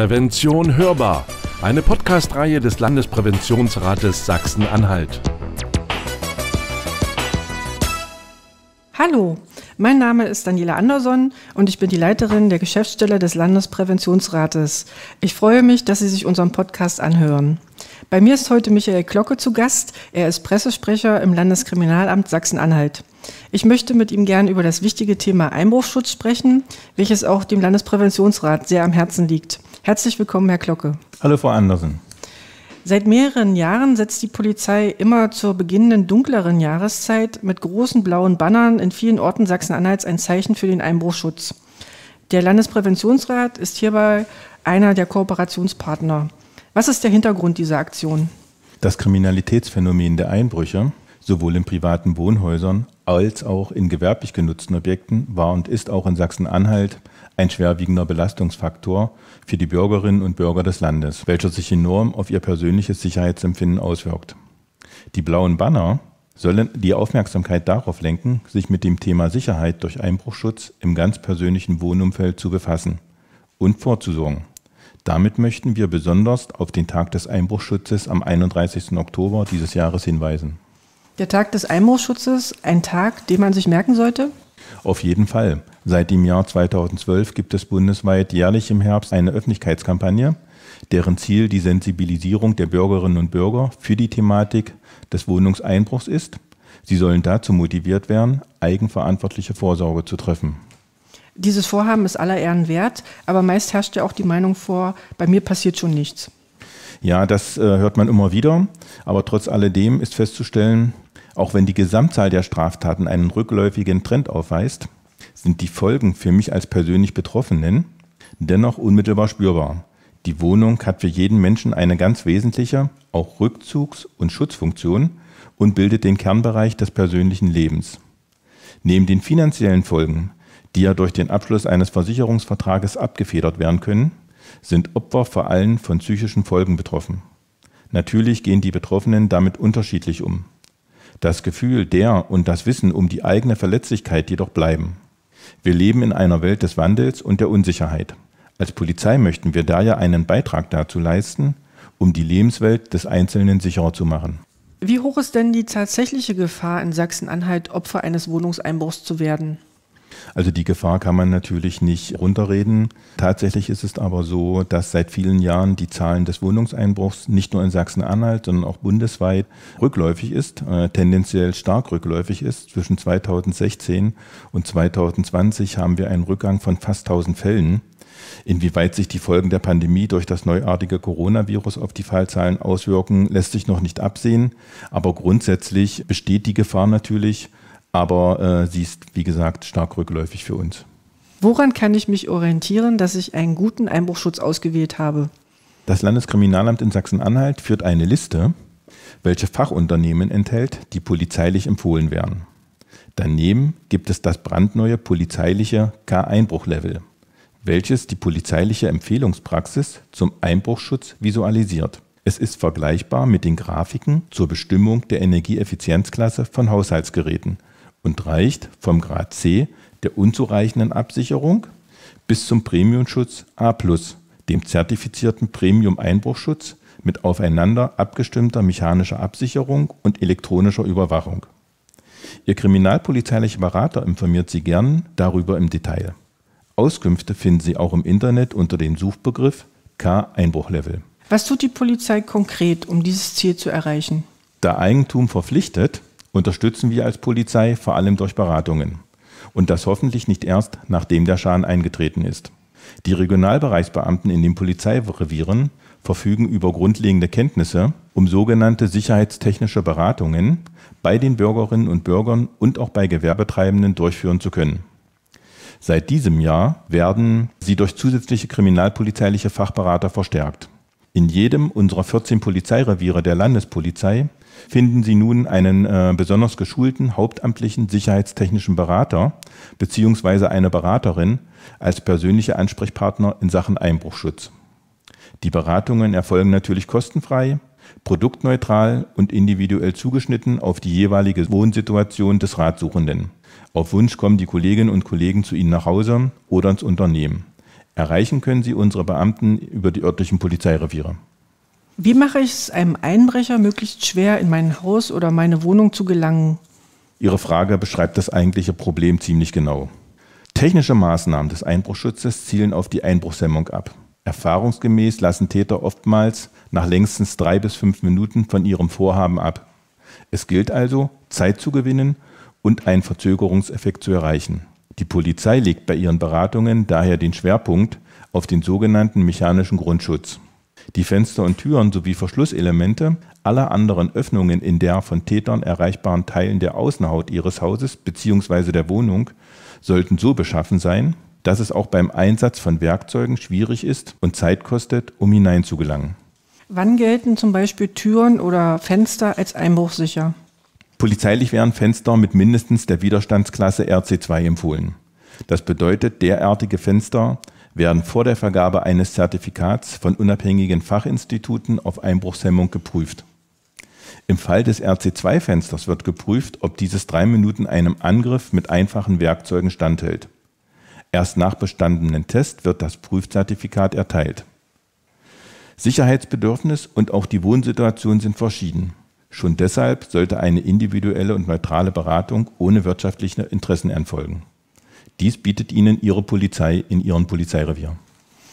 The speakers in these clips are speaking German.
Prävention hörbar. Eine Podcast-Reihe des Landespräventionsrates Sachsen-Anhalt. Hallo, mein Name ist Daniela Anderson und ich bin die Leiterin der Geschäftsstelle des Landespräventionsrates. Ich freue mich, dass Sie sich unseren Podcast anhören. Bei mir ist heute Michael Glocke zu Gast. Er ist Pressesprecher im Landeskriminalamt Sachsen-Anhalt. Ich möchte mit ihm gern über das wichtige Thema Einbruchschutz sprechen, welches auch dem Landespräventionsrat sehr am Herzen liegt. Herzlich willkommen, Herr Glocke. Hallo, Frau Andersen. Seit mehreren Jahren setzt die Polizei immer zur beginnenden dunkleren Jahreszeit mit großen blauen Bannern in vielen Orten Sachsen-Anhalts ein Zeichen für den Einbruchschutz. Der Landespräventionsrat ist hierbei einer der Kooperationspartner. Was ist der Hintergrund dieser Aktion? Das Kriminalitätsphänomen der Einbrüche, sowohl in privaten Wohnhäusern als auch in gewerblich genutzten Objekten, war und ist auch in Sachsen-Anhalt ein schwerwiegender Belastungsfaktor für die Bürgerinnen und Bürger des Landes, welcher sich enorm auf ihr persönliches Sicherheitsempfinden auswirkt. Die blauen Banner sollen die Aufmerksamkeit darauf lenken, sich mit dem Thema Sicherheit durch Einbruchschutz im ganz persönlichen Wohnumfeld zu befassen und vorzusorgen. Damit möchten wir besonders auf den Tag des Einbruchschutzes am 31. Oktober dieses Jahres hinweisen. Der Tag des Einbruchschutzes, ein Tag, den man sich merken sollte? Auf jeden Fall. Seit dem Jahr 2012 gibt es bundesweit jährlich im Herbst eine Öffentlichkeitskampagne, deren Ziel die Sensibilisierung der Bürgerinnen und Bürger für die Thematik des Wohnungseinbruchs ist. Sie sollen dazu motiviert werden, eigenverantwortliche Vorsorge zu treffen. Dieses Vorhaben ist aller Ehren wert, aber meist herrscht ja auch die Meinung vor, bei mir passiert schon nichts. Ja, das äh, hört man immer wieder, aber trotz alledem ist festzustellen, auch wenn die Gesamtzahl der Straftaten einen rückläufigen Trend aufweist, sind die Folgen für mich als persönlich Betroffenen dennoch unmittelbar spürbar. Die Wohnung hat für jeden Menschen eine ganz wesentliche, auch Rückzugs- und Schutzfunktion und bildet den Kernbereich des persönlichen Lebens. Neben den finanziellen Folgen, die ja durch den Abschluss eines Versicherungsvertrages abgefedert werden können, sind Opfer vor allem von psychischen Folgen betroffen. Natürlich gehen die Betroffenen damit unterschiedlich um das Gefühl der und das Wissen um die eigene Verletzlichkeit jedoch bleiben. Wir leben in einer Welt des Wandels und der Unsicherheit. Als Polizei möchten wir daher einen Beitrag dazu leisten, um die Lebenswelt des Einzelnen sicherer zu machen. Wie hoch ist denn die tatsächliche Gefahr, in Sachsen-Anhalt Opfer eines Wohnungseinbruchs zu werden? Also die Gefahr kann man natürlich nicht runterreden. Tatsächlich ist es aber so, dass seit vielen Jahren die Zahlen des Wohnungseinbruchs nicht nur in Sachsen-Anhalt, sondern auch bundesweit rückläufig ist, äh, tendenziell stark rückläufig ist. Zwischen 2016 und 2020 haben wir einen Rückgang von fast 1000 Fällen. Inwieweit sich die Folgen der Pandemie durch das neuartige Coronavirus auf die Fallzahlen auswirken, lässt sich noch nicht absehen. Aber grundsätzlich besteht die Gefahr natürlich, aber äh, sie ist, wie gesagt, stark rückläufig für uns. Woran kann ich mich orientieren, dass ich einen guten Einbruchschutz ausgewählt habe? Das Landeskriminalamt in Sachsen-Anhalt führt eine Liste, welche Fachunternehmen enthält, die polizeilich empfohlen werden. Daneben gibt es das brandneue polizeiliche K-Einbruchlevel, welches die polizeiliche Empfehlungspraxis zum Einbruchschutz visualisiert. Es ist vergleichbar mit den Grafiken zur Bestimmung der Energieeffizienzklasse von Haushaltsgeräten – und reicht vom Grad C der unzureichenden Absicherung bis zum Premiumschutz A, dem zertifizierten Premium-Einbruchschutz mit aufeinander abgestimmter mechanischer Absicherung und elektronischer Überwachung. Ihr kriminalpolizeilicher Berater informiert Sie gern darüber im Detail. Auskünfte finden Sie auch im Internet unter dem Suchbegriff K-Einbruchlevel. Was tut die Polizei konkret, um dieses Ziel zu erreichen? Da Eigentum verpflichtet, unterstützen wir als Polizei vor allem durch Beratungen. Und das hoffentlich nicht erst, nachdem der Schaden eingetreten ist. Die Regionalbereichsbeamten in den Polizeirevieren verfügen über grundlegende Kenntnisse, um sogenannte sicherheitstechnische Beratungen bei den Bürgerinnen und Bürgern und auch bei Gewerbetreibenden durchführen zu können. Seit diesem Jahr werden sie durch zusätzliche kriminalpolizeiliche Fachberater verstärkt. In jedem unserer 14 Polizeireviere der Landespolizei Finden Sie nun einen äh, besonders geschulten hauptamtlichen sicherheitstechnischen Berater bzw. eine Beraterin als persönliche Ansprechpartner in Sachen Einbruchschutz. Die Beratungen erfolgen natürlich kostenfrei, produktneutral und individuell zugeschnitten auf die jeweilige Wohnsituation des Ratsuchenden. Auf Wunsch kommen die Kolleginnen und Kollegen zu Ihnen nach Hause oder ins Unternehmen. Erreichen können Sie unsere Beamten über die örtlichen Polizeireviere. Wie mache ich es einem Einbrecher möglichst schwer, in mein Haus oder meine Wohnung zu gelangen? Ihre Frage beschreibt das eigentliche Problem ziemlich genau. Technische Maßnahmen des Einbruchschutzes zielen auf die Einbruchshemmung ab. Erfahrungsgemäß lassen Täter oftmals nach längstens drei bis fünf Minuten von ihrem Vorhaben ab. Es gilt also, Zeit zu gewinnen und einen Verzögerungseffekt zu erreichen. Die Polizei legt bei ihren Beratungen daher den Schwerpunkt auf den sogenannten mechanischen Grundschutz die Fenster und Türen sowie Verschlusselemente aller anderen Öffnungen in der von Tätern erreichbaren Teilen der Außenhaut ihres Hauses bzw. der Wohnung sollten so beschaffen sein, dass es auch beim Einsatz von Werkzeugen schwierig ist und Zeit kostet, um hineinzugelangen. Wann gelten zum Beispiel Türen oder Fenster als einbruchsicher? Polizeilich wären Fenster mit mindestens der Widerstandsklasse RC2 empfohlen. Das bedeutet, derartige Fenster werden vor der Vergabe eines Zertifikats von unabhängigen Fachinstituten auf Einbruchshemmung geprüft. Im Fall des RC2-Fensters wird geprüft, ob dieses drei Minuten einem Angriff mit einfachen Werkzeugen standhält. Erst nach bestandenen Test wird das Prüfzertifikat erteilt. Sicherheitsbedürfnis und auch die Wohnsituation sind verschieden. Schon deshalb sollte eine individuelle und neutrale Beratung ohne wirtschaftliche Interessen erfolgen. Dies bietet Ihnen Ihre Polizei in Ihrem Polizeirevier.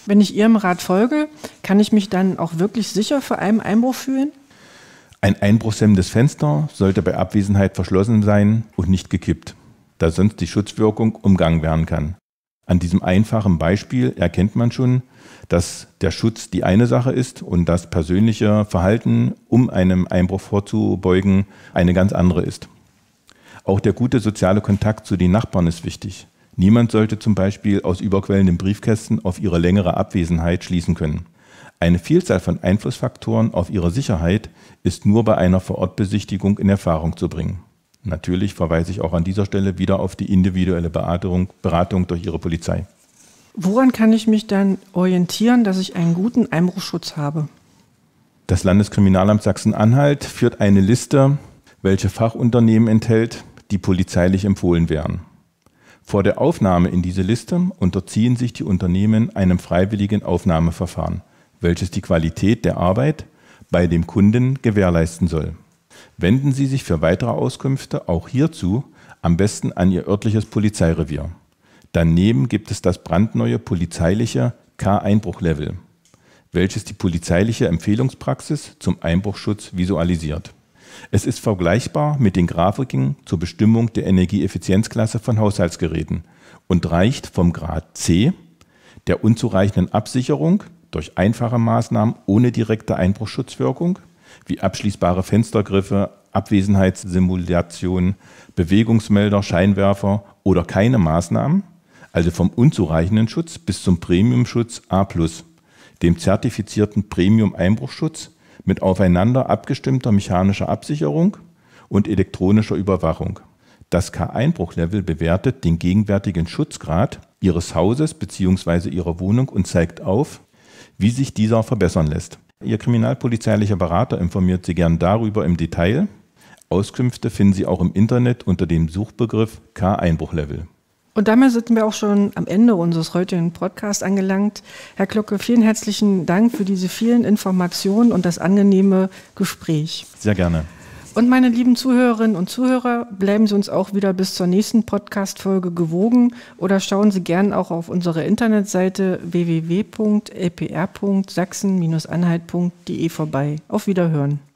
Wenn ich Ihrem Rat folge, kann ich mich dann auch wirklich sicher vor einem Einbruch fühlen? Ein einbruchshemmendes Fenster sollte bei Abwesenheit verschlossen sein und nicht gekippt, da sonst die Schutzwirkung umgangen werden kann. An diesem einfachen Beispiel erkennt man schon, dass der Schutz die eine Sache ist und das persönliche Verhalten, um einem Einbruch vorzubeugen, eine ganz andere ist. Auch der gute soziale Kontakt zu den Nachbarn ist wichtig. Niemand sollte zum Beispiel aus überquellenden Briefkästen auf ihre längere Abwesenheit schließen können. Eine Vielzahl von Einflussfaktoren auf ihre Sicherheit ist nur bei einer Vorortbesichtigung in Erfahrung zu bringen. Natürlich verweise ich auch an dieser Stelle wieder auf die individuelle Beratung, Beratung durch Ihre Polizei. Woran kann ich mich dann orientieren, dass ich einen guten Einbruchschutz habe? Das Landeskriminalamt Sachsen-Anhalt führt eine Liste, welche Fachunternehmen enthält, die polizeilich empfohlen werden. Vor der Aufnahme in diese Liste unterziehen sich die Unternehmen einem freiwilligen Aufnahmeverfahren, welches die Qualität der Arbeit bei dem Kunden gewährleisten soll. Wenden Sie sich für weitere Auskünfte auch hierzu am besten an Ihr örtliches Polizeirevier. Daneben gibt es das brandneue polizeiliche K-Einbruchlevel, welches die polizeiliche Empfehlungspraxis zum Einbruchschutz visualisiert. Es ist vergleichbar mit den Grafiken zur Bestimmung der Energieeffizienzklasse von Haushaltsgeräten und reicht vom Grad C der unzureichenden Absicherung durch einfache Maßnahmen ohne direkte Einbruchschutzwirkung wie abschließbare Fenstergriffe, Abwesenheitssimulation, Bewegungsmelder, Scheinwerfer oder keine Maßnahmen, also vom unzureichenden Schutz bis zum Premiumschutz A+, dem zertifizierten Premium-Einbruchschutz mit aufeinander abgestimmter mechanischer Absicherung und elektronischer Überwachung. Das K-Einbruchlevel bewertet den gegenwärtigen Schutzgrad Ihres Hauses bzw. Ihrer Wohnung und zeigt auf, wie sich dieser verbessern lässt. Ihr kriminalpolizeilicher Berater informiert Sie gern darüber im Detail. Auskünfte finden Sie auch im Internet unter dem Suchbegriff K-Einbruchlevel. Und damit sind wir auch schon am Ende unseres heutigen Podcasts angelangt. Herr Glocke, vielen herzlichen Dank für diese vielen Informationen und das angenehme Gespräch. Sehr gerne. Und meine lieben Zuhörerinnen und Zuhörer, bleiben Sie uns auch wieder bis zur nächsten Podcast-Folge gewogen oder schauen Sie gern auch auf unsere Internetseite www.lpr.sachsen-anhalt.de e vorbei. Auf Wiederhören.